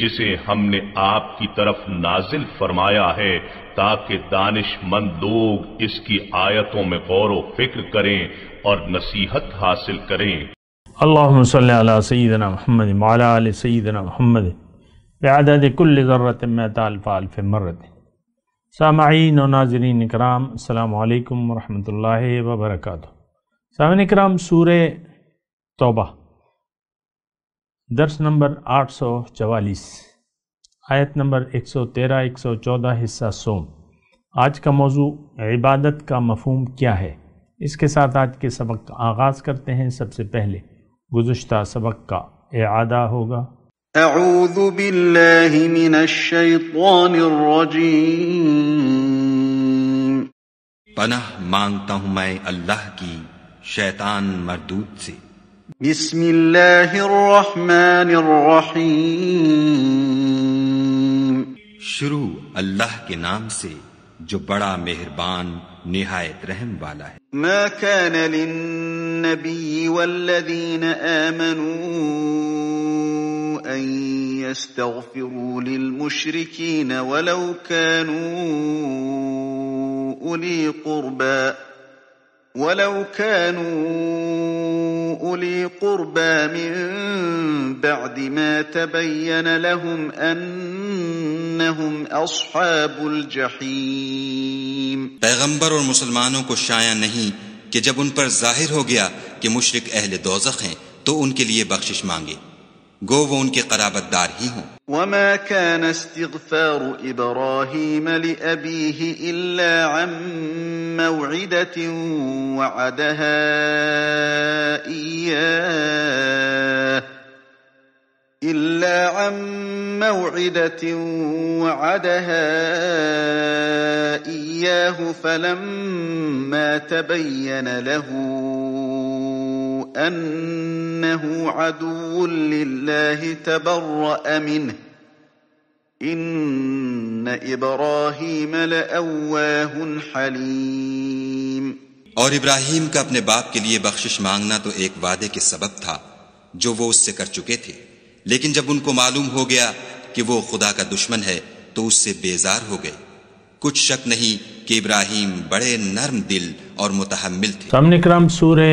جسے ہم نے آپ کی طرف نازل فرمایا ہے تاکہ دانش مند لوگ اس کی آیتوں میں غور و فکر کریں اور نصیحت حاصل کریں اللہم صلی علی سیدنا محمد وعلا علی سیدنا محمد بعدد کل ذرت میں تالف الف مرت سامعین و ناظرین اکرام السلام علیکم ورحمۃ اللہ وبرکاتہ سامعین اکرام سورہ توبہ درس نمبر آٹھ سو چوالیس آیت نمبر ایک سو تیرہ ایک سو چودہ حصہ سوم آج کا موضوع عبادت کا مفہوم کیا ہے اس کے ساتھ آج کے سبق کا آغاز کرتے ہیں سب سے پہلے گزشتہ سبق کا اعادہ ہوگا اعوذ باللہ من الشیطان الرجیم پناہ مانگتا ہوں میں اللہ کی شیطان مردود سے بسم الله الرحمن الرحيم شروع الله کے نام سے جو بڑا مہربان نہایت رحم والا ہے ما كان للنبي والذين آمنوا أن يستغفروا للمشركين ولو كانوا أولي قربى ولو كانوا أولي قربى من بعد ما تبين لهم أنهم أصحاب الجحيم پیغمبر اور مسلمانوں کو شایع نہیں کہ جب ان پر ظاہر ہو گیا کہ مشرق اہل دوزخ ہیں تو ان کے لیے بخشش مانگے गो वो उनके कराबतदार ہی ہوں وما كان استغفار إبراهيم لأبيه إلا عن موعدة وعدها إياه إلا عن موعدة وعدها إياه فلما تبين له أنه عدو لله تبرأ منه إن إبراهيم لأواه حليم اور ابراہیم کا اپنے باپ کے لیے بخشش مانگنا تو ایک وعدے کے سبب تھا جو وہ اس سے کر چکے تھے لیکن جب ان کو معلوم ہو گیا کہ وہ خدا کا دشمن ہے تو اس سے بیزار ہو گئے کچھ شک نہیں کہ ابراہیم بڑے نرم دل اور متحمل تھے سامنے کرام سورہ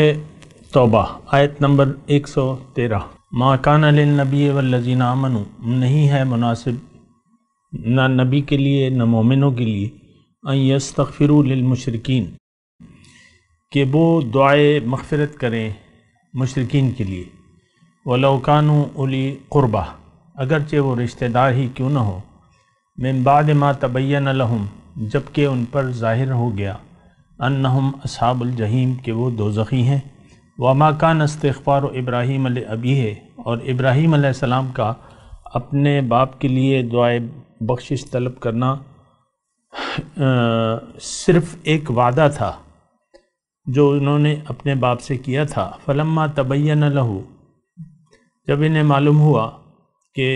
توبہ آیت نمبر ایک سو تیرہ ماکان النبی والذین لذین نہیں ہے مناسب نہ نبی کے لیے نہ مومنوں کے لیے للمشرکین کہ وہ دعائے مغفرت کریں مشرقین کے لیے و لکانو اولی قربہ اگرچہ وہ رشتہ دار ہی کیوں نہ ہو من بعد ما تبین لہم جبکہ ان پر ظاہر ہو گیا انہم اصحاب الجہیم کہ وہ دوزخی ہیں وَمَا كَانَ اخبارو ابراہیم علیہ ابی ہے اور ابراہیم علیہ السلام کا اپنے باپ کے لیے دعائے بخشش طلب کرنا صرف ایک وعدہ تھا جو انہوں نے اپنے باپ سے کیا تھا فلما تَبَيَّنَ لَهُ جب انہیں معلوم ہوا کہ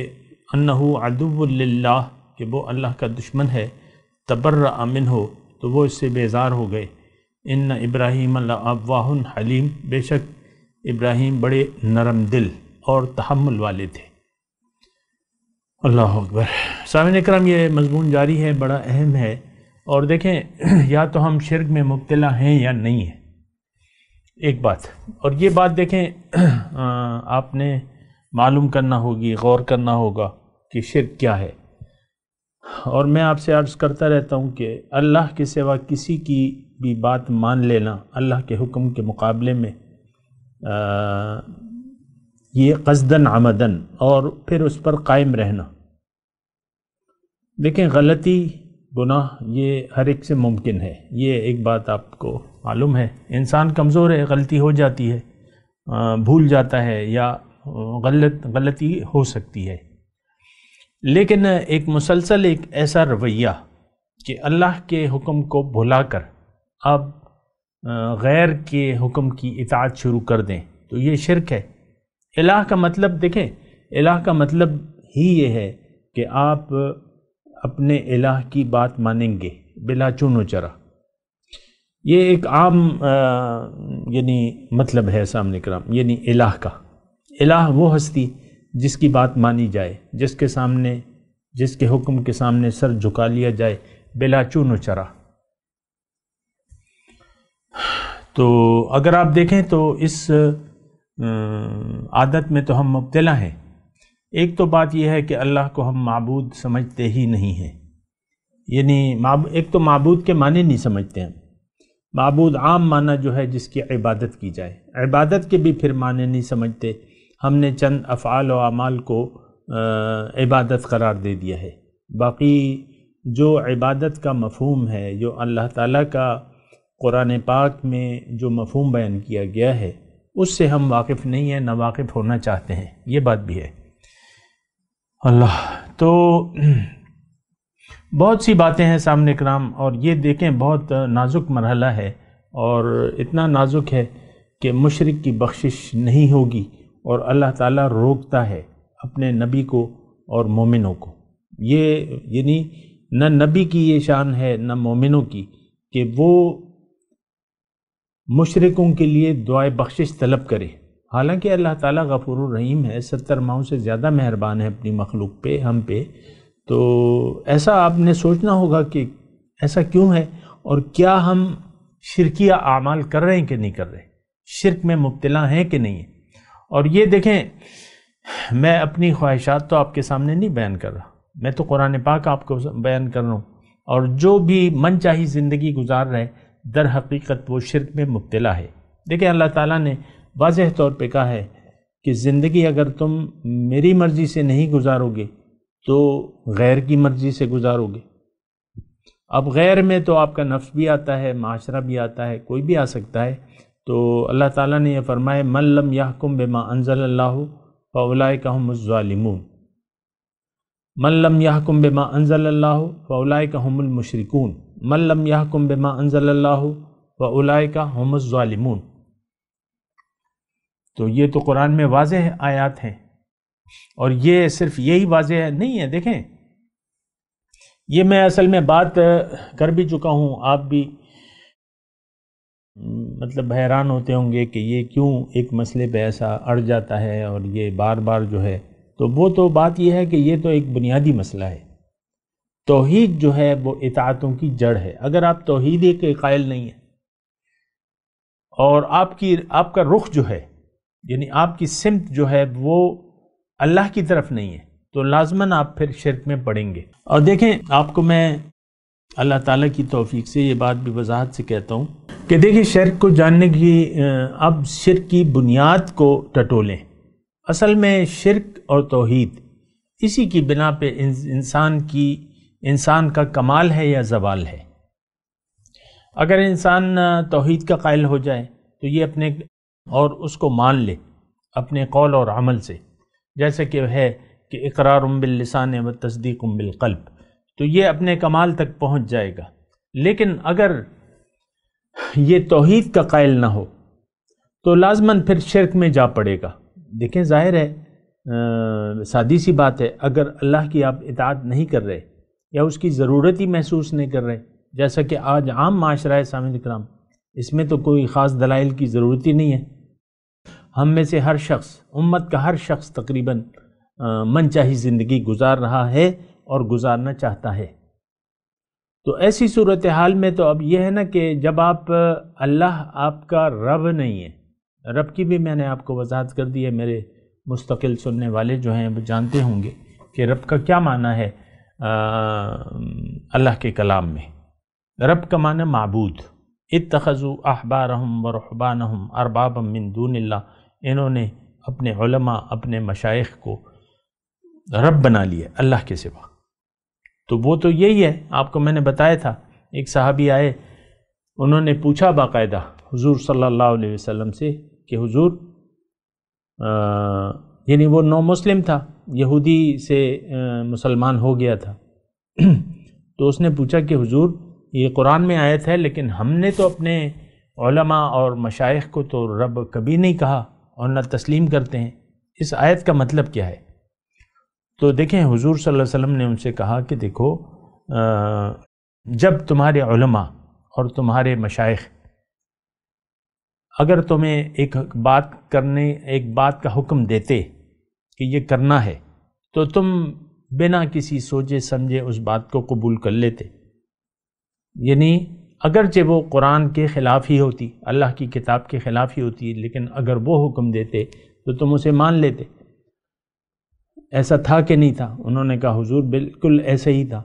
انہو عدو للہ کہ وہ اللہ کا دشمن ہے تبرع امن ہو تو وہ اس سے بیزار ہو گئے ان ابراہیم اللہ حلیم بے شک ابراہیم بڑے نرم دل اور تحمل والے تھے اللہ اکبر سامن اکرم یہ مضمون جاری ہے بڑا اہم ہے اور دیکھیں یا تو ہم شرک میں مبتلا ہیں یا نہیں ہیں ایک بات اور یہ بات دیکھیں آپ نے معلوم کرنا ہوگی غور کرنا ہوگا کہ شرک کیا ہے اور میں آپ سے عرض کرتا رہتا ہوں کہ اللہ کے سوا کسی کی بھی بات مان لینا اللہ کے حکم کے مقابلے میں یہ قصدن آمدن اور پھر اس پر قائم رہنا دیکھیں غلطی گناہ یہ ہر ایک سے ممکن ہے یہ ایک بات آپ کو معلوم ہے انسان کمزور ہے غلطی ہو جاتی ہے بھول جاتا ہے یا غلط غلطی ہو سکتی ہے لیکن ایک مسلسل ایک ایسا رویہ کہ اللہ کے حکم کو بھلا کر اب غیر کے حکم کی اطاعت شروع کر دیں تو یہ شرک ہے الہ کا مطلب دیکھیں الہ کا مطلب ہی یہ ہے کہ آپ اپنے الہ کی بات مانیں گے بلا و چرا یہ ایک عام یعنی مطلب ہے سامنے کرام یعنی الہ کا الہ وہ ہستی جس کی بات مانی جائے جس کے سامنے جس کے حکم کے سامنے سر جھکا لیا جائے بلا و چرا تو اگر آپ دیکھیں تو اس عادت میں تو ہم مبتلا ہیں ایک تو بات یہ ہے کہ اللہ کو ہم معبود سمجھتے ہی نہیں ہیں یعنی ایک تو معبود کے معنی نہیں سمجھتے ہم معبود عام معنی جو ہے جس کی عبادت کی جائے عبادت کے بھی پھر معنی نہیں سمجھتے ہم نے چند افعال و اعمال کو عبادت قرار دے دیا ہے باقی جو عبادت کا مفہوم ہے جو اللہ تعالیٰ کا قرآن پاک میں جو مفہوم بیان کیا گیا ہے اس سے ہم واقف نہیں ہیں نہ واقف ہونا چاہتے ہیں یہ بات بھی ہے اللہ تو بہت سی باتیں ہیں سامنے اکرام اور یہ دیکھیں بہت نازک مرحلہ ہے اور اتنا نازک ہے کہ مشرق کی بخشش نہیں ہوگی اور اللہ تعالیٰ روکتا ہے اپنے نبی کو اور مومنوں کو یہ یعنی نہ نبی کی یہ شان ہے نہ مومنوں کی کہ وہ مشرقوں کے لیے دعائے بخشش طلب کرے حالانکہ اللہ تعالیٰ غفور الرحیم ہے ستر ماہوں سے زیادہ مہربان ہے اپنی مخلوق پہ ہم پہ تو ایسا آپ نے سوچنا ہوگا کہ ایسا کیوں ہے اور کیا ہم شرکیہ اعمال کر رہے ہیں کہ نہیں کر رہے شرک میں مبتلا ہیں کہ نہیں ہے اور یہ دیکھیں میں اپنی خواہشات تو آپ کے سامنے نہیں بیان کر رہا میں تو قرآن پاک آپ کو بیان کر رہا ہوں اور جو بھی من چاہی زندگی گزار رہے در حقیقت وہ شرک میں مبتلا ہے دیکھیں اللہ تعالیٰ نے واضح طور پہ کہا ہے کہ زندگی اگر تم میری مرضی سے نہیں گزارو گے تو غیر کی مرضی سے گزارو گے اب غیر میں تو آپ کا نفس بھی آتا ہے معاشرہ بھی آتا ہے کوئی بھی آ سکتا ہے تو اللہ تعالیٰ نے یہ فرمایا ملم یاحکم بما انزل اللہ فولاء الظالمون حم ال ظالمون ملم یاحکم بما انزل اللہ فولاء المشرکون ملم یاحکمباں انضل اللّہ و وَأُولَائِكَ هُمُ الظَّالِمُونَ تو یہ تو قرآن میں واضح آیات ہیں اور یہ صرف یہی واضح ہے نہیں ہے دیکھیں یہ میں اصل میں بات کر بھی چکا ہوں آپ بھی مطلب حیران ہوتے ہوں گے کہ یہ کیوں ایک مسئلے پہ ایسا اڑ جاتا ہے اور یہ بار بار جو ہے تو وہ تو بات یہ ہے کہ یہ تو ایک بنیادی مسئلہ ہے توحید جو ہے وہ اطاعتوں کی جڑ ہے اگر آپ توحید کے قائل نہیں ہیں اور آپ کی آپ کا رخ جو ہے یعنی آپ کی سمت جو ہے وہ اللہ کی طرف نہیں ہے تو لازماً آپ پھر شرک میں پڑیں گے اور دیکھیں آپ کو میں اللہ تعالیٰ کی توفیق سے یہ بات بھی وضاحت سے کہتا ہوں کہ دیکھیں شرک کو جاننے کی اب شرک کی بنیاد کو ٹٹولیں اصل میں شرک اور توحید اسی کی بنا پہ انسان کی انسان کا کمال ہے یا زوال ہے اگر انسان توحید کا قائل ہو جائے تو یہ اپنے اور اس کو مان لے اپنے قول اور عمل سے جیسے کہ ہے کہ اقرار باللسان و تصدیق بالقلب تو یہ اپنے کمال تک پہنچ جائے گا لیکن اگر یہ توحید کا قائل نہ ہو تو لازماً پھر شرک میں جا پڑے گا دیکھیں ظاہر ہے سادی سی بات ہے اگر اللہ کی آپ اطاعت نہیں کر رہے یا اس کی ضرورت ہی محسوس نہیں کر رہے جیسا کہ آج عام معاشرہ ہے سامع اکرام اس میں تو کوئی خاص دلائل کی ضرورت ہی نہیں ہے ہم میں سے ہر شخص امت کا ہر شخص تقریباً چاہی زندگی گزار رہا ہے اور گزارنا چاہتا ہے تو ایسی صورتحال میں تو اب یہ ہے نا کہ جب آپ اللہ آپ کا رب نہیں ہے رب کی بھی میں نے آپ کو وضاحت کر دی ہے میرے مستقل سننے والے جو ہیں وہ جانتے ہوں گے کہ رب کا کیا معنی ہے اللہ کے کلام میں رب کا معنی معبود اتخذ احبارحم برحبا اربابا من دون اللہ انہوں نے اپنے علماء اپنے مشایخ کو رب بنا لیے اللہ کے سوا تو وہ تو یہی ہے آپ کو میں نے بتایا تھا ایک صحابی آئے انہوں نے پوچھا باقاعدہ حضور صلی اللہ علیہ وسلم سے کہ حضور یعنی وہ نو مسلم تھا یہودی سے مسلمان ہو گیا تھا تو اس نے پوچھا کہ حضور یہ قرآن میں آیت ہے لیکن ہم نے تو اپنے علماء اور مشائق کو تو رب کبھی نہیں کہا اور نہ تسلیم کرتے ہیں اس آیت کا مطلب کیا ہے تو دیکھیں حضور صلی اللہ علیہ وسلم نے ان سے کہا کہ دیکھو جب تمہارے علماء اور تمہارے مشائق اگر تمہیں ایک بات کرنے ایک بات کا حکم دیتے کہ یہ کرنا ہے تو تم بنا کسی سوچے سمجھے اس بات کو قبول کر لیتے یعنی اگرچہ وہ قرآن کے خلاف ہی ہوتی اللہ کی کتاب کے خلاف ہی ہوتی لیکن اگر وہ حکم دیتے تو تم اسے مان لیتے ایسا تھا کہ نہیں تھا انہوں نے کہا حضور بالکل ایسے ہی تھا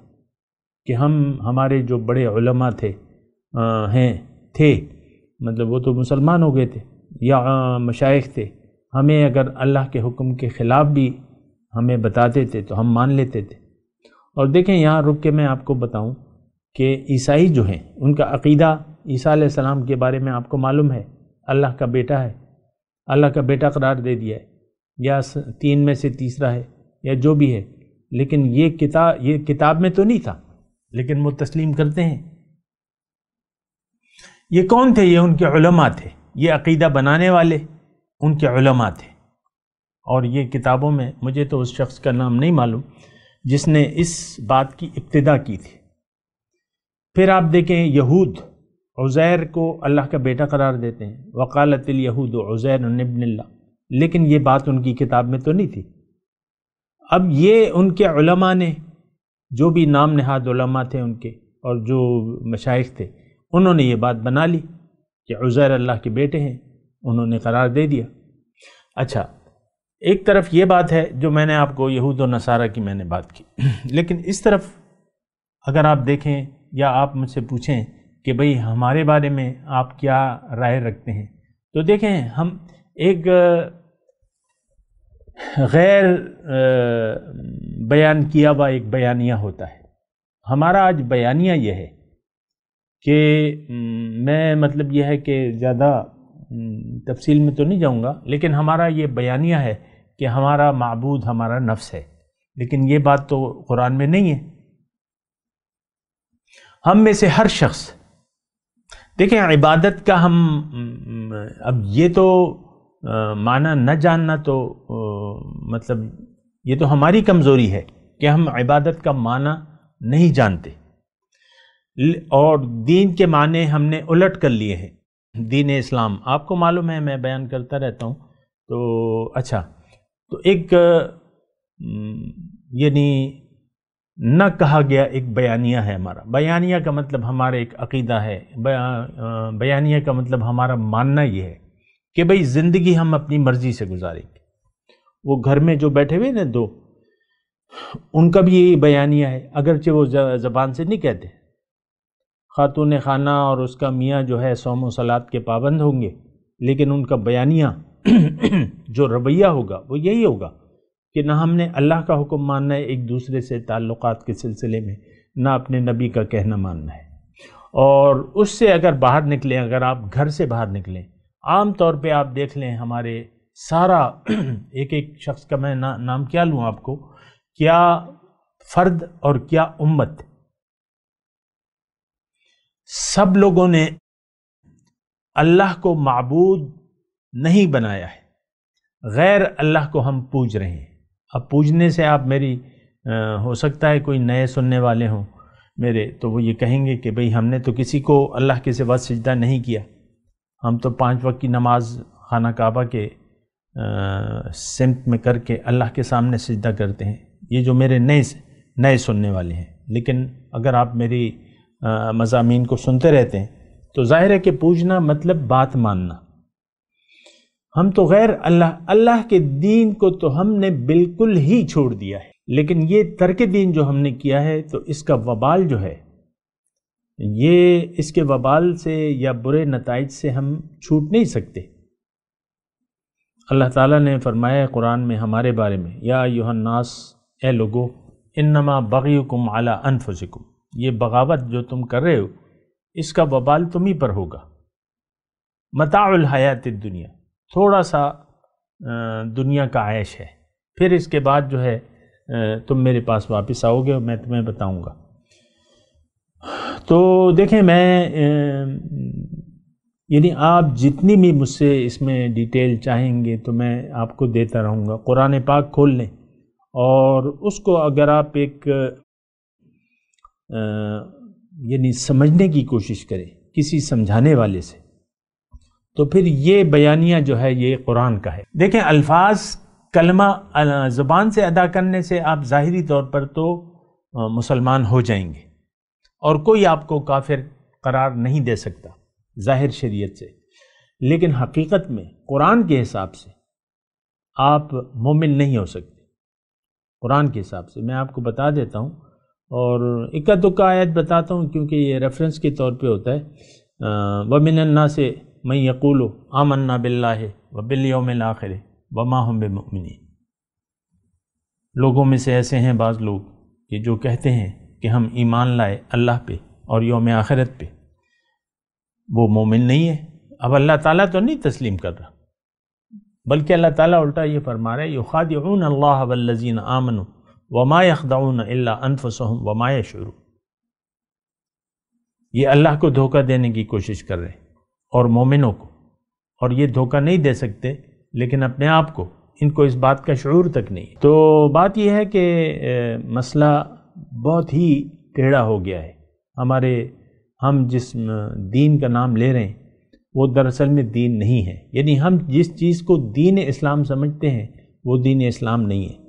کہ ہم ہمارے جو بڑے علماء تھے ہیں تھے مطلب وہ تو مسلمان ہو گئے تھے یا مشائق تھے ہمیں اگر اللہ کے حکم کے خلاف بھی ہمیں بتاتے تھے تو ہم مان لیتے تھے اور دیکھیں یہاں رک کے میں آپ کو بتاؤں کہ عیسائی جو ہیں ان کا عقیدہ عیسیٰ علیہ السلام کے بارے میں آپ کو معلوم ہے اللہ کا بیٹا ہے اللہ کا بیٹا قرار دے دیا ہے یا تین میں سے تیسرا ہے یا جو بھی ہے لیکن یہ کتاب یہ کتاب میں تو نہیں تھا لیکن وہ تسلیم کرتے ہیں یہ کون تھے یہ ان کے علماء تھے یہ عقیدہ بنانے والے ان کے علماء تھے اور یہ کتابوں میں مجھے تو اس شخص کا نام نہیں معلوم جس نے اس بات کی ابتدا کی تھی پھر آپ دیکھیں یہود عزیر کو اللہ کا بیٹا قرار دیتے ہیں وقالت الیہود عزیر ابن اللہ لیکن یہ بات ان کی کتاب میں تو نہیں تھی اب یہ ان کے علماء نے جو بھی نام نہاد علماء تھے ان کے اور جو مشائق تھے انہوں نے یہ بات بنا لی کہ عزیر اللہ کے بیٹے ہیں انہوں نے قرار دے دیا اچھا ایک طرف یہ بات ہے جو میں نے آپ کو یہود و نصارہ کی میں نے بات کی لیکن اس طرف اگر آپ دیکھیں یا آپ مجھ سے پوچھیں کہ بھئی ہمارے بارے میں آپ کیا رائے رکھتے ہیں تو دیکھیں ہم ایک غیر بیان کیا ہوا ایک بیانیہ ہوتا ہے ہمارا آج بیانیہ یہ ہے کہ میں مطلب یہ ہے کہ زیادہ تفصیل میں تو نہیں جاؤں گا لیکن ہمارا یہ بیانیہ ہے کہ ہمارا معبود ہمارا نفس ہے لیکن یہ بات تو قرآن میں نہیں ہے ہم میں سے ہر شخص دیکھیں عبادت کا ہم اب یہ تو معنی نہ جاننا تو مطلب یہ تو ہماری کمزوری ہے کہ ہم عبادت کا معنی نہیں جانتے اور دین کے معنی ہم نے الٹ کر لیے ہیں دین اسلام آپ کو معلوم ہے میں بیان کرتا رہتا ہوں تو اچھا تو ایک یعنی نہ کہا گیا ایک بیانیہ ہے ہمارا بیانیہ کا مطلب ہمارا ایک عقیدہ ہے بیانیہ کا مطلب ہمارا ماننا یہ ہے کہ بھئی زندگی ہم اپنی مرضی سے گزاریں وہ گھر میں جو بیٹھے ہوئے ہیں نا دو ان کا بھی یہی بیانیہ ہے اگرچہ وہ زبان سے نہیں کہتے خاتون خانہ اور اس کا میاں جو ہے سوم و سلاد کے پابند ہوں گے لیکن ان کا بیانیہ جو رویہ ہوگا وہ یہی ہوگا کہ نہ ہم نے اللہ کا حکم ماننا ہے ایک دوسرے سے تعلقات کے سلسلے میں نہ اپنے نبی کا کہنا ماننا ہے اور اس سے اگر باہر نکلیں اگر آپ گھر سے باہر نکلیں عام طور پہ آپ دیکھ لیں ہمارے سارا ایک ایک شخص کا میں نام کیا لوں آپ کو کیا فرد اور کیا امت سب لوگوں نے اللہ کو معبود نہیں بنایا ہے غیر اللہ کو ہم پوج رہے ہیں اب پوجنے سے آپ میری ہو سکتا ہے کوئی نئے سننے والے ہوں میرے تو وہ یہ کہیں گے کہ بھئی ہم نے تو کسی کو اللہ کے سوا سجدہ نہیں کیا ہم تو پانچ وقت کی نماز خانہ کعبہ کے سمت میں کر کے اللہ کے سامنے سجدہ کرتے ہیں یہ جو میرے نئے نئے سننے والے ہیں لیکن اگر آپ میری مضامین کو سنتے رہتے ہیں تو ظاہر ہے کہ پوجنا مطلب بات ماننا ہم تو غیر اللہ اللہ کے دین کو تو ہم نے بالکل ہی چھوڑ دیا ہے لیکن یہ ترک دین جو ہم نے کیا ہے تو اس کا وبال جو ہے یہ اس کے وبال سے یا برے نتائج سے ہم چھوٹ نہیں سکتے اللہ تعالیٰ نے فرمایا قرآن میں ہمارے بارے میں یا یوہن ناس اے لوگو انما بغیکم علی انفسکم یہ بغاوت جو تم کر رہے ہو اس کا وبال تم ہی پر ہوگا متاع الحیات دنیا تھوڑا سا دنیا کا عائش ہے پھر اس کے بعد جو ہے تم میرے پاس واپس آؤ گے اور میں تمہیں بتاؤں گا تو دیکھیں میں یعنی آپ جتنی بھی مجھ سے اس میں ڈیٹیل چاہیں گے تو میں آپ کو دیتا رہوں گا قرآن پاک کھول لیں اور اس کو اگر آپ ایک یعنی سمجھنے کی کوشش کرے کسی سمجھانے والے سے تو پھر یہ بیانیہ جو ہے یہ قرآن کا ہے دیکھیں الفاظ کلمہ زبان سے ادا کرنے سے آپ ظاہری طور پر تو مسلمان ہو جائیں گے اور کوئی آپ کو کافر قرار نہیں دے سکتا ظاہر شریعت سے لیکن حقیقت میں قرآن کے حساب سے آپ مومن نہیں ہو سکتے قرآن کے حساب سے میں آپ کو بتا دیتا ہوں اور دکا آیت بتاتا ہوں کیونکہ یہ ریفرنس کے طور پہ ہوتا ہے وَمِنَ النَّاسِ سے میں یقول بِاللَّهِ آمنا الْآخِرِ وَمَا هُمْ بِمُؤْمِنِينَ ہم لوگوں میں سے ایسے ہیں بعض لوگ کہ جو کہتے ہیں کہ ہم ایمان لائے اللہ پہ اور یوم آخرت پہ وہ مومن نہیں ہے اب اللہ تعالیٰ تو نہیں تسلیم کر رہا بلکہ اللہ تعالیٰ الٹا یہ فرما رہا ہے یو اللَّهَ وَالَّذِينَ اللہ وما اخداء اللہ انفسهم وما وماء یہ اللہ کو دھوکہ دینے کی کوشش کر رہے ہیں اور مومنوں کو اور یہ دھوکہ نہیں دے سکتے لیکن اپنے آپ کو ان کو اس بات کا شعور تک نہیں تو بات یہ ہے کہ مسئلہ بہت ہی ٹیڑھا ہو گیا ہے ہمارے ہم جس دین کا نام لے رہے ہیں وہ دراصل میں دین نہیں ہے یعنی ہم جس چیز کو دین اسلام سمجھتے ہیں وہ دین اسلام نہیں ہے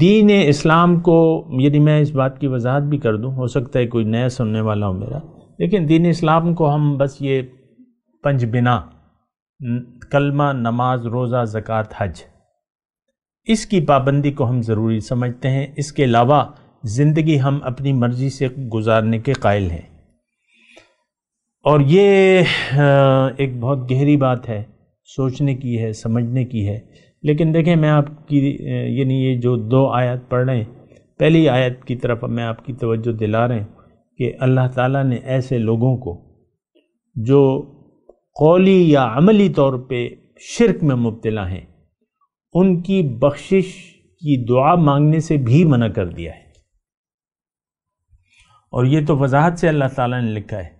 دین اسلام کو یعنی میں اس بات کی وضاحت بھی کر دوں ہو سکتا ہے کوئی نیا سننے والا ہوں میرا لیکن دین اسلام کو ہم بس یہ پنج بنا کلمہ نماز روزہ زکوٰۃ حج اس کی پابندی کو ہم ضروری سمجھتے ہیں اس کے علاوہ زندگی ہم اپنی مرضی سے گزارنے کے قائل ہیں اور یہ ایک بہت گہری بات ہے سوچنے کی ہے سمجھنے کی ہے لیکن دیکھیں میں آپ کی یعنی یہ جو دو آیت پڑھ رہے ہیں پہلی آیت کی طرف میں آپ کی توجہ دلا رہے ہیں کہ اللہ تعالیٰ نے ایسے لوگوں کو جو قولی یا عملی طور پہ شرک میں مبتلا ہیں ان کی بخشش کی دعا مانگنے سے بھی منع کر دیا ہے اور یہ تو وضاحت سے اللہ تعالیٰ نے لکھا ہے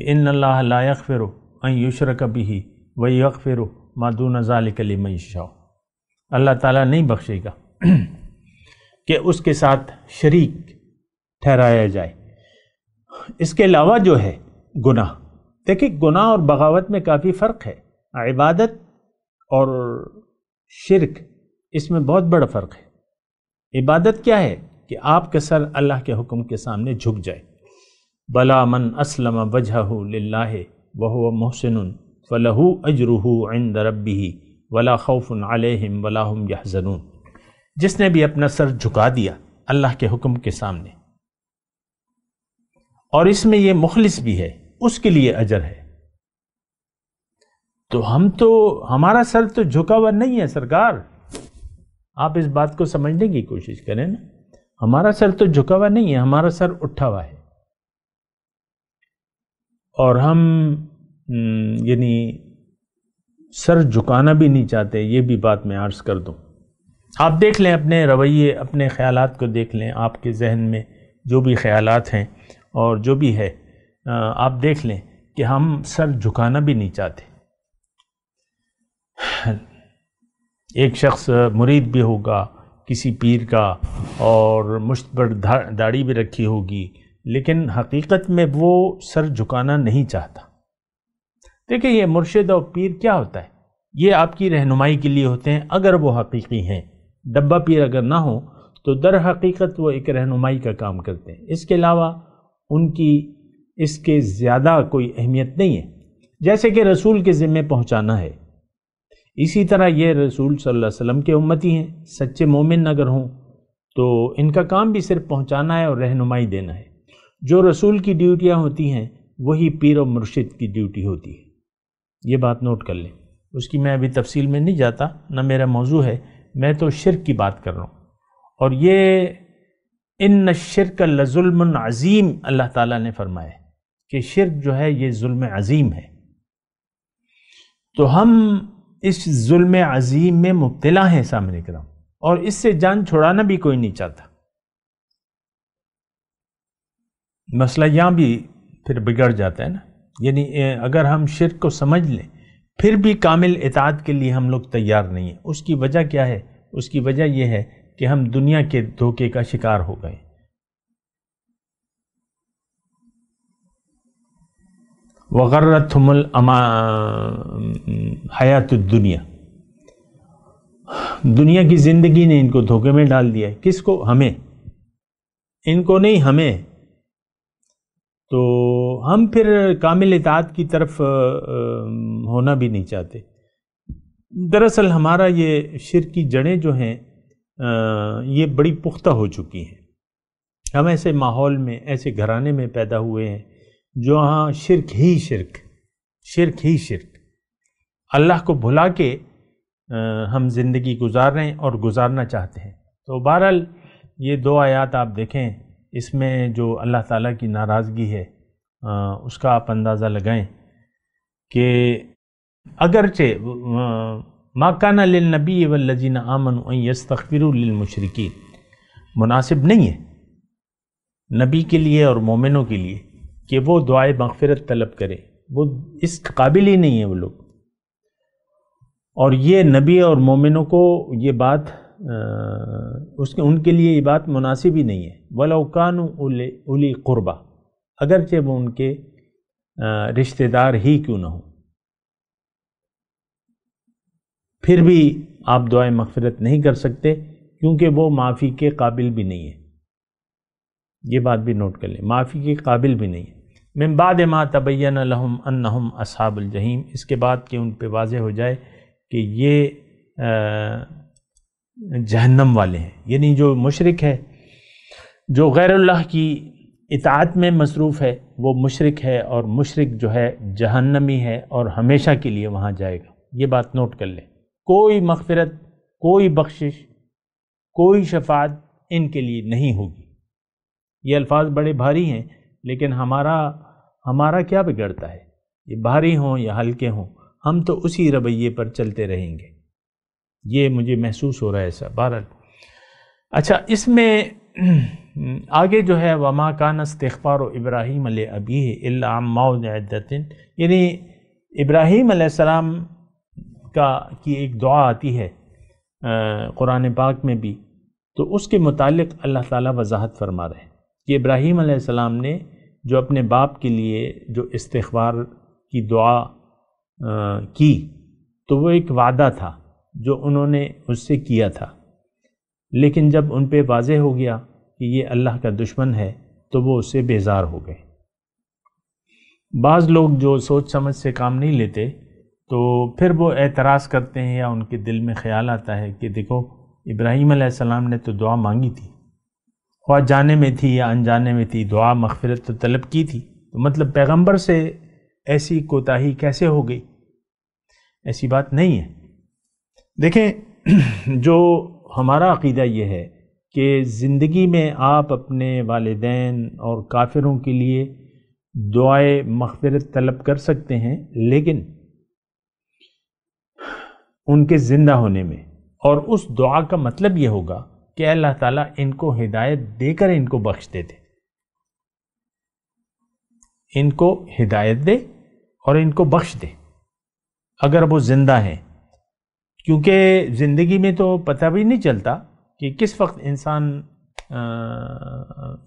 کہ ان اللہ یغفر ان یشرک بھی و یغفر مادون ذالک علی معیشہ اللہ تعالیٰ نہیں بخشے گا کہ اس کے ساتھ شریک ٹھہرایا جائے اس کے علاوہ جو ہے گناہ دیکھیں گناہ اور بغاوت میں کافی فرق ہے عبادت اور شرک اس میں بہت بڑا فرق ہے عبادت کیا ہے کہ آپ کے سر اللہ کے حکم کے سامنے جھک جائے بلا من اسلم وجہ للہ وہ محسن فلاح اجرح ربی جس نے بھی اپنا سر جھکا دیا اللہ کے حکم کے سامنے اور اس میں یہ مخلص بھی ہے اس کے لیے اجر ہے تو ہم تو ہمارا سر تو جھکا ہوا نہیں ہے سرکار آپ اس بات کو سمجھنے کی کوشش کریں نا ہمارا سر تو جھکا ہوا نہیں ہے ہمارا سر اٹھا ہوا ہے اور ہم یعنی سر جھکانا بھی نہیں چاہتے یہ بھی بات میں عرض کر دوں آپ دیکھ لیں اپنے رویے اپنے خیالات کو دیکھ لیں آپ کے ذہن میں جو بھی خیالات ہیں اور جو بھی ہے آپ دیکھ لیں کہ ہم سر جھکانا بھی نہیں چاہتے ایک شخص مرید بھی ہوگا کسی پیر کا اور مشتبر داڑھی بھی رکھی ہوگی لیکن حقیقت میں وہ سر جھکانا نہیں چاہتا دیکھیں یہ مرشد اور پیر کیا ہوتا ہے یہ آپ کی رہنمائی کے لیے ہوتے ہیں اگر وہ حقیقی ہیں ڈبہ پیر اگر نہ ہو تو در حقیقت وہ ایک رہنمائی کا کام کرتے ہیں اس کے علاوہ ان کی اس کے زیادہ کوئی اہمیت نہیں ہے جیسے کہ رسول کے ذمے پہنچانا ہے اسی طرح یہ رسول صلی اللہ علیہ وسلم کے امتی ہیں سچے مومن اگر ہوں تو ان کا کام بھی صرف پہنچانا ہے اور رہنمائی دینا ہے جو رسول کی ڈیوٹیاں ہوتی ہیں وہی پیر و مرشد کی ڈیوٹی ہوتی ہے یہ بات نوٹ کر لیں اس کی میں ابھی تفصیل میں نہیں جاتا نہ میرا موضوع ہے میں تو شرک کی بات کر رہا ہوں اور یہ ان شرک لظلم عظیم اللہ تعالیٰ نے فرمایا کہ شرک جو ہے یہ ظلم عظیم ہے تو ہم اس ظلم عظیم میں مبتلا ہیں سامنے کرام اور اس سے جان چھوڑانا بھی کوئی نہیں چاہتا مسئلہ یہاں بھی پھر بگڑ جاتا ہے نا یعنی اگر ہم شرک کو سمجھ لیں پھر بھی کامل اطاعت کے لیے ہم لوگ تیار نہیں ہیں اس کی وجہ کیا ہے اس کی وجہ یہ ہے کہ ہم دنیا کے دھوکے کا شکار ہو گئے وقرت مل حیات الدنیا دنیا کی زندگی نے ان کو دھوکے میں ڈال دیا ہے کس کو ہمیں ان کو نہیں ہمیں تو ہم پھر کامل اطاعت کی طرف ہونا بھی نہیں چاہتے دراصل ہمارا یہ شرکی جڑیں جو ہیں یہ بڑی پختہ ہو چکی ہیں ہم ایسے ماحول میں ایسے گھرانے میں پیدا ہوئے ہیں جو ہاں شرک ہی شرک شرک ہی شرک اللہ کو بھلا کے ہم زندگی گزار رہے ہیں اور گزارنا چاہتے ہیں تو بہرحال یہ دو آیات آپ دیکھیں اس میں جو اللہ تعالیٰ کی ناراضگی ہے اس کا آپ اندازہ لگائیں کہ اگرچہ ماکانہ للنبی والذین آمنوا ان یستغفروا للمشرکین مناسب نہیں ہے نبی کے لیے اور مومنوں کے لیے کہ وہ دعائے مغفرت طلب کرے وہ اس قابل ہی نہیں ہے وہ لوگ اور یہ نبی اور مومنوں کو یہ بات اس کے ان کے لیے یہ بات مناسب ہی نہیں ہے ولاقان الی قربہ اگرچہ وہ ان کے رشتہ دار ہی کیوں نہ ہوں پھر بھی آپ دعائیں مغفرت نہیں کر سکتے کیونکہ وہ معافی کے قابل بھی نہیں ہے یہ بات بھی نوٹ کر لیں معافی کے قابل بھی نہیں ہے من بعد ما تبین الحم انہم اصحاب الجحیم اس کے بعد کہ ان پہ واضح ہو جائے کہ یہ جہنم والے ہیں یعنی جو مشرق ہے جو غیر اللہ کی اطاعت میں مصروف ہے وہ مشرق ہے اور مشرق جو ہے جہنمی ہے اور ہمیشہ کے لیے وہاں جائے گا یہ بات نوٹ کر لیں کوئی مغفرت کوئی بخشش کوئی شفاعت ان کے لیے نہیں ہوگی یہ الفاظ بڑے بھاری ہیں لیکن ہمارا ہمارا کیا بگڑتا ہے یہ بھاری ہوں یا ہلکے ہوں ہم تو اسی رویے پر چلتے رہیں گے یہ مجھے محسوس ہو رہا ہے ایسا بہرحال اچھا اس میں آگے جو ہے وماکان استخبار و ابراہیم علیہ ابی علامۃ یعنی ابراہیم علیہ السلام کا کی ایک دعا آتی ہے قرآن پاک میں بھی تو اس کے متعلق اللہ تعالیٰ وضاحت فرما رہے ہیں کہ ابراہیم علیہ السلام نے جو اپنے باپ کے لیے جو استخبار کی دعا کی تو وہ ایک وعدہ تھا جو انہوں نے اس سے کیا تھا لیکن جب ان پہ واضح ہو گیا کہ یہ اللہ کا دشمن ہے تو وہ اس سے بیزار ہو گئے بعض لوگ جو سوچ سمجھ سے کام نہیں لیتے تو پھر وہ اعتراض کرتے ہیں یا ان کے دل میں خیال آتا ہے کہ دیکھو ابراہیم علیہ السلام نے تو دعا مانگی تھی خواہ جانے میں تھی یا انجانے میں تھی دعا مغفرت تو طلب کی تھی تو مطلب پیغمبر سے ایسی کوتاہی کیسے ہو گئی ایسی بات نہیں ہے دیکھیں جو ہمارا عقیدہ یہ ہے کہ زندگی میں آپ اپنے والدین اور کافروں کے لیے دعائے مغفرت طلب کر سکتے ہیں لیکن ان کے زندہ ہونے میں اور اس دعا کا مطلب یہ ہوگا کہ اللہ تعالیٰ ان کو ہدایت دے کر ان کو بخش دے دے ان کو ہدایت دے اور ان کو بخش دے اگر وہ زندہ ہیں کیونکہ زندگی میں تو پتہ بھی نہیں چلتا کہ کس وقت انسان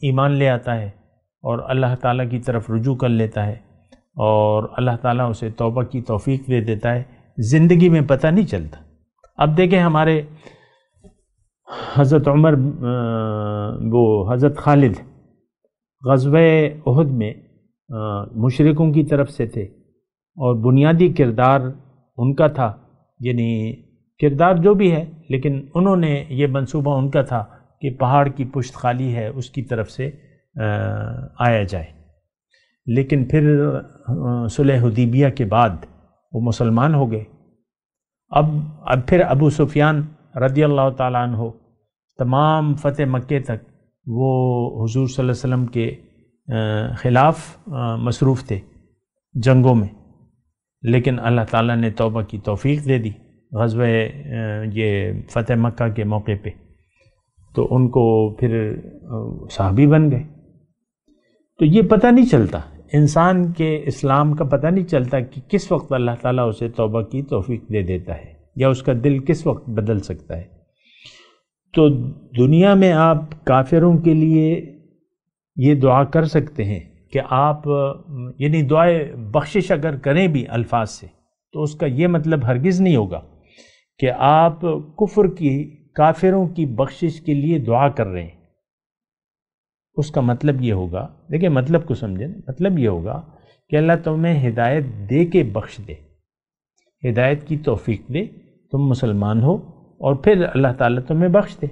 ایمان لے آتا ہے اور اللہ تعالیٰ کی طرف رجوع کر لیتا ہے اور اللہ تعالیٰ اسے توبہ کی توفیق دے دیتا ہے زندگی میں پتہ نہیں چلتا اب دیکھیں ہمارے حضرت عمر وہ حضرت خالد غزوہ عہد میں مشرقوں کی طرف سے تھے اور بنیادی کردار ان کا تھا یعنی کردار جو بھی ہے لیکن انہوں نے یہ منصوبہ ان کا تھا کہ پہاڑ کی پشت خالی ہے اس کی طرف سے آیا جائے لیکن پھر حدیبیہ کے بعد وہ مسلمان ہو گئے اب اب پھر ابو سفیان رضی اللہ تعالیٰ عنہ تمام فتح مکے تک وہ حضور صلی اللہ علیہ وسلم کے خلاف مصروف تھے جنگوں میں لیکن اللہ تعالیٰ نے توبہ کی توفیق دے دی غزوہ یہ فتح مکہ کے موقع پہ تو ان کو پھر صحابی بن گئے تو یہ پتہ نہیں چلتا انسان کے اسلام کا پتہ نہیں چلتا کہ کس وقت اللہ تعالیٰ اسے توبہ کی توفیق دے دیتا ہے یا اس کا دل کس وقت بدل سکتا ہے تو دنیا میں آپ کافروں کے لیے یہ دعا کر سکتے ہیں کہ آپ یعنی دعائیں بخشش اگر کریں بھی الفاظ سے تو اس کا یہ مطلب ہرگز نہیں ہوگا کہ آپ کفر کی کافروں کی بخشش کے لیے دعا کر رہے ہیں اس کا مطلب یہ ہوگا دیکھیں مطلب کو سمجھیں مطلب یہ ہوگا کہ اللہ تمہیں ہدایت دے کے بخش دے ہدایت کی توفیق دے تم مسلمان ہو اور پھر اللہ تعالیٰ تمہیں بخش دے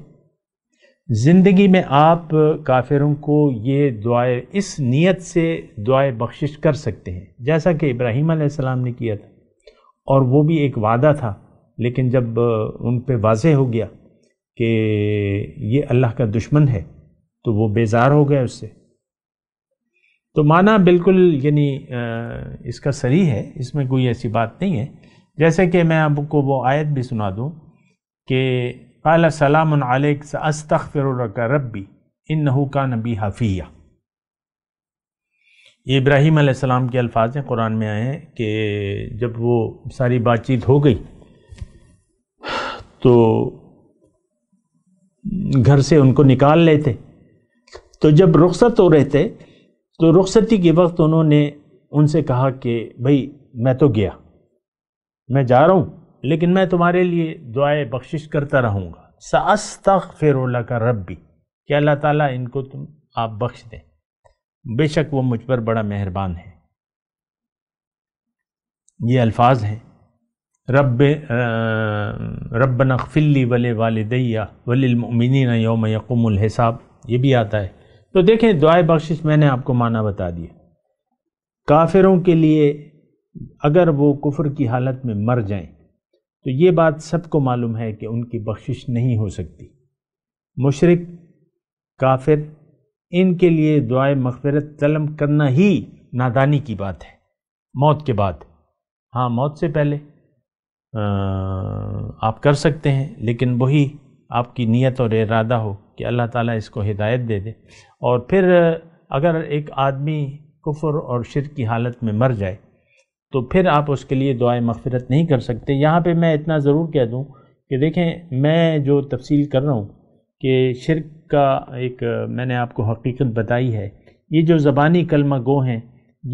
زندگی میں آپ کافروں کو یہ دعائے اس نیت سے دعائے بخشش کر سکتے ہیں جیسا کہ ابراہیم علیہ السلام نے کیا تھا اور وہ بھی ایک وعدہ تھا لیکن جب ان پہ واضح ہو گیا کہ یہ اللہ کا دشمن ہے تو وہ بیزار ہو گیا اس سے تو معنی بالکل یعنی اس کا سری ہے اس میں کوئی ایسی بات نہیں ہے جیسے کہ میں آپ کو وہ آیت بھی سنا دوں کہ الاسلام علیکہ ربی کا نبی حفیہ یہ ابراہیم علیہ السلام کے الفاظ ہیں قرآن میں آئے ہیں کہ جب وہ ساری بات چیت ہو گئی تو گھر سے ان کو نکال لیتے تو جب رخصت ہو رہے تھے تو رخصتی کے وقت انہوں نے ان سے کہا کہ بھائی میں تو گیا میں جا رہا ہوں لیکن میں تمہارے لیے دعائیں بخشش کرتا رہوں گا سا تخت کا رب بھی کہ اللہ تعالیٰ ان کو تم آپ بخش دیں بے شک وہ مجھ پر بڑا مہربان ہے یہ الفاظ ہیں رب رب نقف ولی والدیہ ولی المؤمنین یوم یقوم الحساب یہ بھی آتا ہے تو دیکھیں دعائے بخشش میں نے آپ کو معنی بتا دیا کافروں کے لیے اگر وہ کفر کی حالت میں مر جائیں تو یہ بات سب کو معلوم ہے کہ ان کی بخشش نہیں ہو سکتی مشرق کافر ان کے لیے دعائے مغفرت طلب کرنا ہی نادانی کی بات ہے موت کے بعد ہاں موت سے پہلے آپ کر سکتے ہیں لیکن وہی آپ کی نیت اور ارادہ ہو کہ اللہ تعالیٰ اس کو ہدایت دے دے اور پھر اگر ایک آدمی کفر اور شرک کی حالت میں مر جائے تو پھر آپ اس کے لیے دعائیں مغفرت نہیں کر سکتے یہاں پہ میں اتنا ضرور کہہ دوں کہ دیکھیں میں جو تفصیل کر رہا ہوں کہ شرک کا ایک میں نے آپ کو حقیقت بتائی ہے یہ جو زبانی کلمہ گو ہیں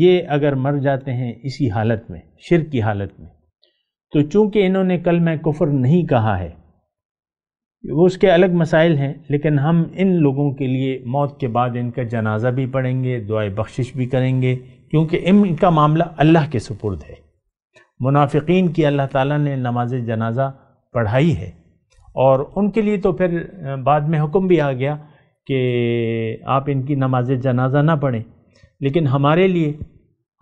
یہ اگر مر جاتے ہیں اسی حالت میں شرک کی حالت میں تو چونکہ انہوں نے کل میں کفر نہیں کہا ہے وہ اس کے الگ مسائل ہیں لیکن ہم ان لوگوں کے لیے موت کے بعد ان کا جنازہ بھی پڑھیں گے دعائ بخشش بھی کریں گے کیونکہ ان کا معاملہ اللہ کے سپرد ہے منافقین کی اللہ تعالیٰ نے نماز جنازہ پڑھائی ہے اور ان کے لیے تو پھر بعد میں حکم بھی آ گیا کہ آپ ان کی نماز جنازہ نہ پڑھیں لیکن ہمارے لیے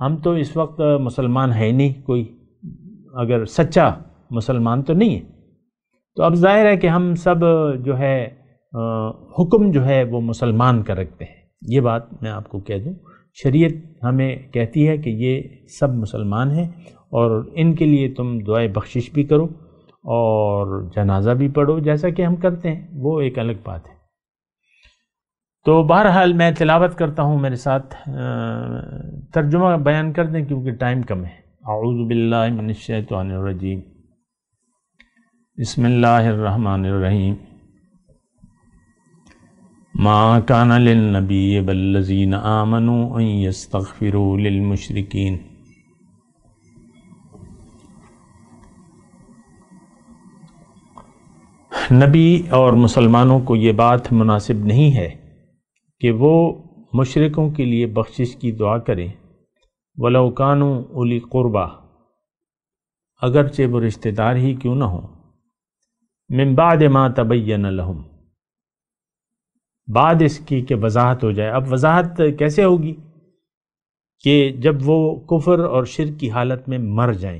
ہم تو اس وقت مسلمان ہیں نہیں کوئی اگر سچا مسلمان تو نہیں ہے تو اب ظاہر ہے کہ ہم سب جو ہے حکم جو ہے وہ مسلمان کا رکھتے ہیں یہ بات میں آپ کو کہہ دوں شریعت ہمیں کہتی ہے کہ یہ سب مسلمان ہیں اور ان کے لیے تم دعائیں بخشش بھی کرو اور جنازہ بھی پڑھو جیسا کہ ہم کرتے ہیں وہ ایک الگ بات ہے تو بہرحال میں تلاوت کرتا ہوں میرے ساتھ ترجمہ بیان کر دیں کیونکہ ٹائم کم ہے اعوذ باللہ من الشیطان الرجیم بسم اللہ الرحمٰن الرّحیم آمنوا کان يستغفروا للمشرکین نبی اور مسلمانوں کو یہ بات مناسب نہیں ہے کہ وہ مشرقوں کے لیے بخشش کی دعا کریں الی قربہ اگرچہ وہ رشتہ دار ہی کیوں نہ ہوں من بعد ما تبین لہم بعد اس کی کہ وضاحت ہو جائے اب وضاحت کیسے ہوگی کہ جب وہ کفر اور شرک کی حالت میں مر جائیں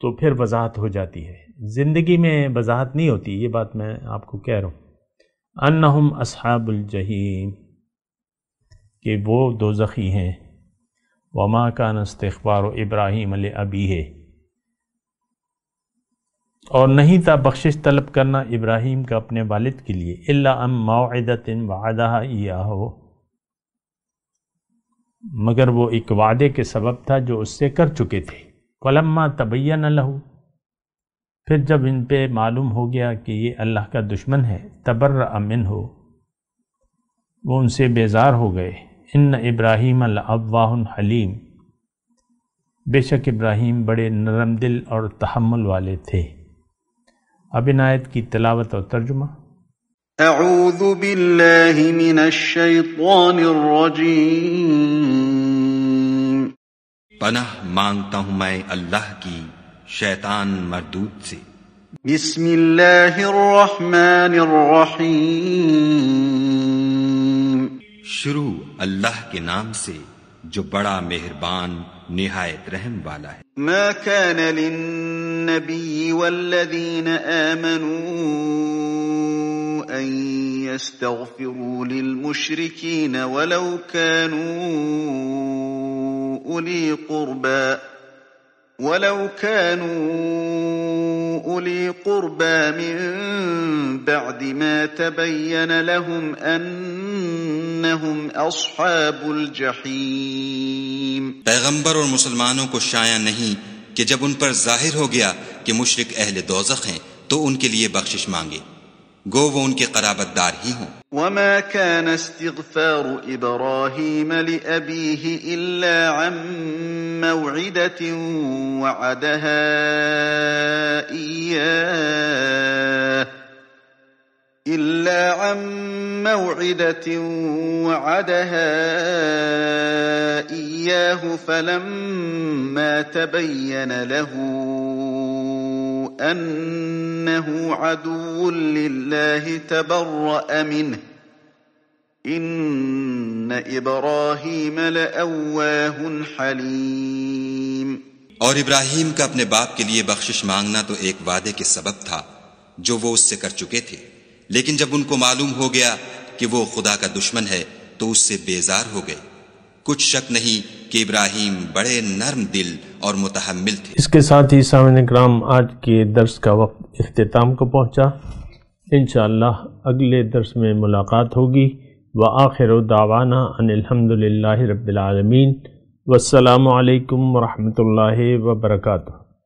تو پھر وضاحت ہو جاتی ہے زندگی میں وضاحت نہیں ہوتی یہ بات میں آپ کو کہہ رہا ہوں انہم اصحاب الجحیم کہ وہ دوزخی ہیں وما کا نستخبار و ابراہیم علیہ ابی ہے اور نہیں تھا بخشش طلب کرنا ابراہیم کا اپنے والد کے لیے اللہ ام معاہدہ وعدہ یا ہو مگر وہ ایک وعدے کے سبب تھا جو اس سے کر چکے تھے قلما طبیہ نہ لہو پھر جب ان پہ معلوم ہو گیا کہ یہ اللہ کا دشمن ہے تبر امن ہو وہ ان سے بیزار ہو گئے ان ابراہیم الواہ حلیم بے شک ابراہیم بڑے نرم دل اور تحمل والے تھے اب ان آیت کی تلاوت اور ترجمہ اعوذ باللہ من الشیطان الرجیم پناہ مانگتا ہوں میں اللہ کی شیطان مردود سے بسم اللہ الرحمن الرحیم شروع اللہ کے نام سے جو بڑا مہربان نہایت رحم والا ہے ما كان للنبي والذين آمنوا أن يستغفروا للمشركين ولو كانوا أولي قربى ولو كانوا أولي قربى من بعد ما تبين لهم أن انہم اصحاب الجحیم پیغمبر اور مسلمانوں کو شایع نہیں کہ جب ان پر ظاہر ہو گیا کہ مشرق اہل دوزخ ہیں تو ان کے لیے بخشش مانگے گو وہ ان کے قرابت دار ہی ہوں وما كان استغفار ابراهيم لابيه الا عن موعدة وعدها اياه إلا عن موعدة وعدها إياه فلما تبين له أنه عدو لله تبرأ منه إن إبراهيم لأواه حليم اور إبراهيم کا اپنے باپ کے لیے بخشش مانگنا تو ایک وعدے کے سبب تھا جو وہ اس سے کر چکے تھے لیکن جب ان کو معلوم ہو گیا کہ وہ خدا کا دشمن ہے تو اس سے بیزار ہو گئے کچھ شک نہیں کہ ابراہیم بڑے نرم دل اور متحمل تھے اس کے ساتھ ہی سامعین کرام آج کے درس کا وقت اختتام کو پہنچا انشاءاللہ اگلے درس میں ملاقات ہوگی وآخر دعوانا ان الحمدللہ رب العالمین والسلام علیکم ورحمۃ اللہ وبرکاتہ